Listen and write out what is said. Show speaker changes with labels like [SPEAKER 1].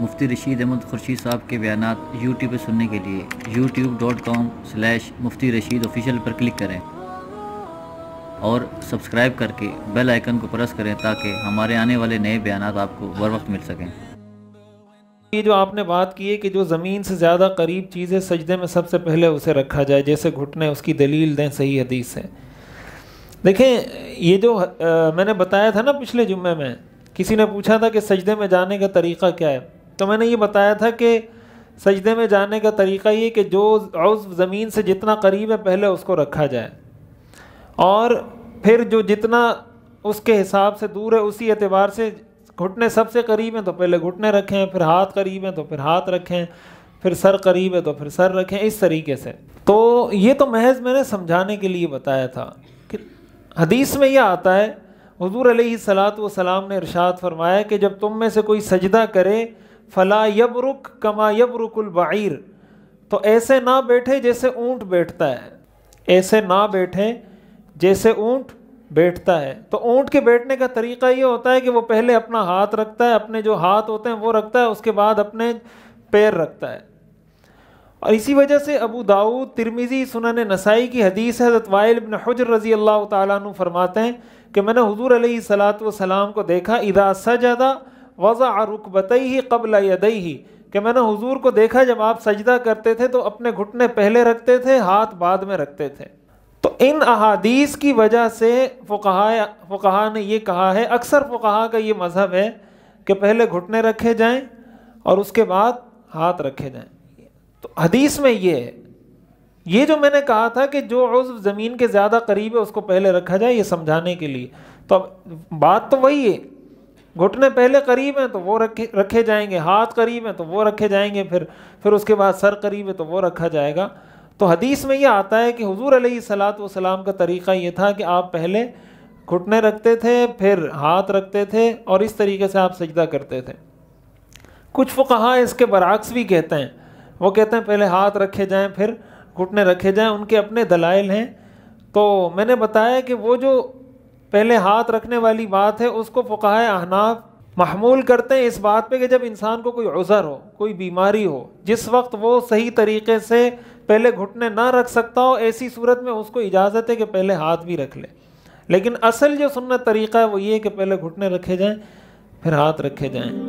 [SPEAKER 1] मुफ्ती रशीद अहमद खुर्शीद साहब के बयान यूट्यूब पर सुनने के लिए YouTube dot com slash Mufti Rashid official पर क्लिक करें और सब्सक्राइब करके बेल आइकन को प्रेस करें ताकि हमारे आने वाले नए बयान आपको बर वक्त मिल सकें
[SPEAKER 2] ये जो आपने बात की है कि जो ज़मीन से ज़्यादा करीब चीज़ है सजदे में सबसे पहले उसे रखा जाए जैसे घुटने उसकी दलील दें सही हदीस है देखें ये जो आ, मैंने बताया था ना पिछले जुम्मे में किसी ने पूछा था कि सजदे में जाने का तरीका क्या है तो मैंने ये बताया था कि सजदे में जाने का तरीका ये कि जो उस ज़मीन से जितना करीब है पहले उसको रखा जाए और फिर जो जितना उसके हिसाब से दूर है उसी एतबार से घुटने सबसे करीब हैं तो पहले घुटने रखें फिर हाथ करीब हैं तो फिर हाथ रखें फिर सर करीब है तो फिर सर रखें इस तरीके से तो ये तो महज मैंने समझाने के लिए बताया था कि हदीस में यह आता है हजूर सलात वसलाम ने इरशाद फरमाया कि जब तुम में से कोई सजदा करे फला रुक कमा यबरुकुलबाइर तो ऐसे ना बैठे जैसे ऊँट बैठता है ऐसे ना बैठे जैसे ऊँट बैठता है तो ऊँट के बैठने का तरीका ये होता है कि वो पहले अपना हाथ रखता है अपने जो हाथ होते हैं वो रखता है उसके बाद अपने पैर रखता है और इसी वजह से अबू दाऊद तिरमिज़ी सुनन नसाई की हदीस हजरत वाइल बिन हजर रज़ी अल्लाह तु फरमाते हैं कि मैंने हजूर सलात वसलाम को देखा इदा सजदा वज़ा रुकबतई कबल यदई ही कि मैंने हुजूर को देखा जब आप सजदा करते थे तो अपने घुटने पहले रखते थे हाथ बाद में रखते थे तो इन अहादीस की वजह से फुकाहा फुकाहा ने ये कहा है अक्सर फुकाहा का ये मज़हब है कि पहले घुटने रखे जाएं और उसके बाद हाथ रखे जाएं तो हदीस में ये है ये जो मैंने कहा था कि जो उस ज़मीन के ज़्यादा करीब है उसको पहले रखा जाए ये समझाने के लिए तो अब बात तो वही है घुटने पहले करीब हैं तो वो रखे रखे जाएंगे हाथ करीब हैं तो वो रखे जाएंगे फिर फिर उसके बाद सर करीब है तो वो रखा जाएगा तो हदीस में ये आता है कि हजूर सलात वसलाम का तरीक़ा ये था कि आप पहले घुटने रखते थे फिर हाथ रखते थे और इस तरीके से आप सजदा करते थे कुछ कहा इसके बरक्स भी कहते हैं वो कहते हैं पहले हाथ रखे जाएँ फिर घुटने रखे जाएँ उनके अपने दलाइल हैं तो मैंने बताया कि वो जो पहले हाथ रखने वाली बात है उसको फुकाए अहनाफ महमूल करते हैं इस बात पे कि जब इंसान को कोई उज़र हो कोई बीमारी हो जिस वक्त वो सही तरीके से पहले घुटने ना रख सकता हो ऐसी सूरत में उसको इजाज़त है कि पहले हाथ भी रख ले लेकिन असल जो सुनना तरीक़ा है वो ये है कि पहले घुटने रखे जाएं फिर हाथ रखे जाएं